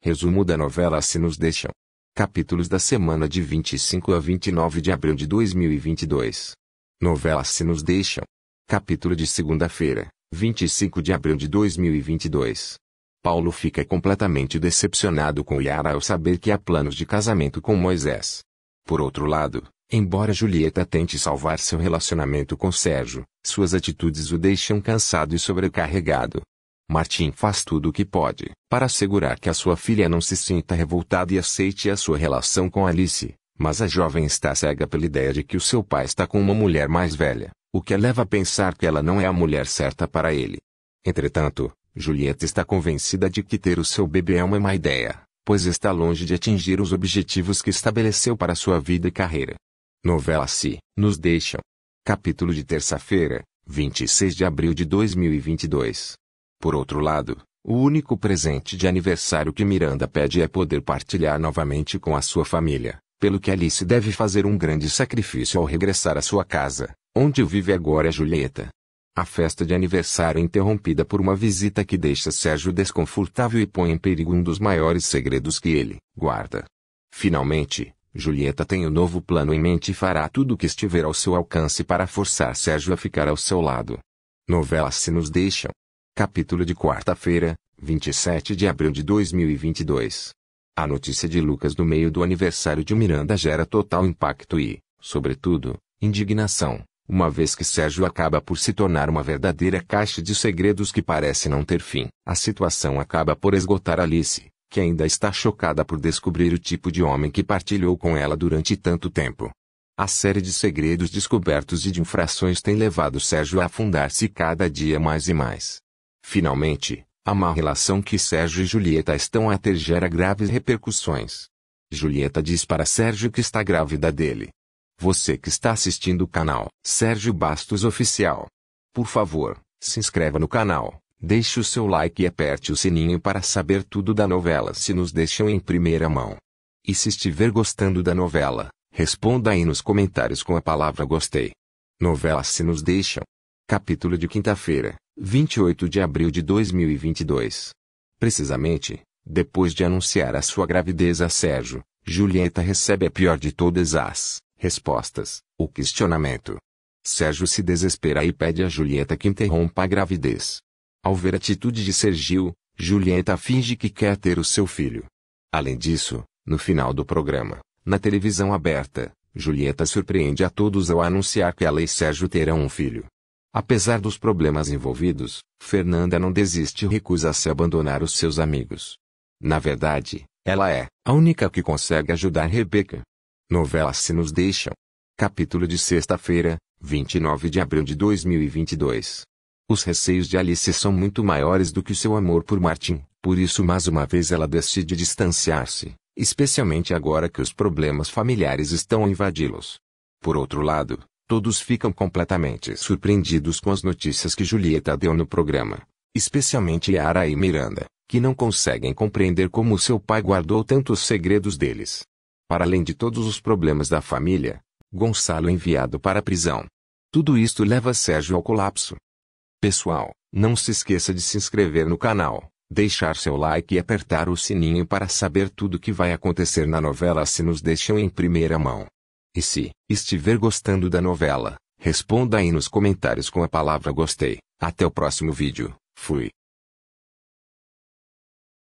Resumo da novela Se Nos Deixam. Capítulos da semana de 25 a 29 de abril de 2022. Novela Se Nos Deixam. Capítulo de segunda-feira, 25 de abril de 2022. Paulo fica completamente decepcionado com Yara ao saber que há planos de casamento com Moisés. Por outro lado, embora Julieta tente salvar seu relacionamento com Sérgio, suas atitudes o deixam cansado e sobrecarregado. Martin faz tudo o que pode para assegurar que a sua filha não se sinta revoltada e aceite a sua relação com Alice, mas a jovem está cega pela ideia de que o seu pai está com uma mulher mais velha, o que a leva a pensar que ela não é a mulher certa para ele. Entretanto, Julieta está convencida de que ter o seu bebê é uma má ideia, pois está longe de atingir os objetivos que estabeleceu para sua vida e carreira. Novela Se Nos Deixam. Capítulo de terça-feira, 26 de abril de 2022. Por outro lado, o único presente de aniversário que Miranda pede é poder partilhar novamente com a sua família, pelo que Alice deve fazer um grande sacrifício ao regressar à sua casa, onde vive agora Julieta. A festa de aniversário é interrompida por uma visita que deixa Sérgio desconfortável e põe em perigo um dos maiores segredos que ele guarda. Finalmente, Julieta tem o um novo plano em mente e fará tudo o que estiver ao seu alcance para forçar Sérgio a ficar ao seu lado. Novelas se nos deixam, Capítulo de quarta-feira, 27 de abril de 2022. A notícia de Lucas no meio do aniversário de Miranda gera total impacto e, sobretudo, indignação, uma vez que Sérgio acaba por se tornar uma verdadeira caixa de segredos que parece não ter fim. A situação acaba por esgotar Alice, que ainda está chocada por descobrir o tipo de homem que partilhou com ela durante tanto tempo. A série de segredos descobertos e de infrações tem levado Sérgio a afundar-se cada dia mais e mais. Finalmente, a má relação que Sérgio e Julieta estão a ter gera graves repercussões. Julieta diz para Sérgio que está grávida dele. Você que está assistindo o canal Sérgio Bastos Oficial. Por favor, se inscreva no canal, deixe o seu like e aperte o sininho para saber tudo da novela se nos deixam em primeira mão. E se estiver gostando da novela, responda aí nos comentários com a palavra gostei. Novela se nos deixam. Capítulo de quinta-feira, 28 de abril de 2022. Precisamente, depois de anunciar a sua gravidez a Sérgio, Julieta recebe a pior de todas as respostas, o questionamento. Sérgio se desespera e pede a Julieta que interrompa a gravidez. Ao ver a atitude de Sergio, Julieta finge que quer ter o seu filho. Além disso, no final do programa, na televisão aberta, Julieta surpreende a todos ao anunciar que ela e Sérgio terão um filho. Apesar dos problemas envolvidos, Fernanda não desiste e recusa-se a abandonar os seus amigos. Na verdade, ela é a única que consegue ajudar Rebeca. Novelas se nos deixam. Capítulo de sexta-feira, 29 de abril de 2022. Os receios de Alice são muito maiores do que seu amor por Martin, por isso mais uma vez ela decide distanciar-se, especialmente agora que os problemas familiares estão a invadi-los. Por outro lado, Todos ficam completamente surpreendidos com as notícias que Julieta deu no programa, especialmente Yara e Miranda, que não conseguem compreender como seu pai guardou tantos segredos deles. Para além de todos os problemas da família, Gonçalo é enviado para a prisão. Tudo isto leva Sérgio ao colapso. Pessoal, não se esqueça de se inscrever no canal, deixar seu like e apertar o sininho para saber tudo o que vai acontecer na novela se nos deixam em primeira mão. E se estiver gostando da novela, responda aí nos comentários com a palavra gostei. Até o próximo vídeo. Fui.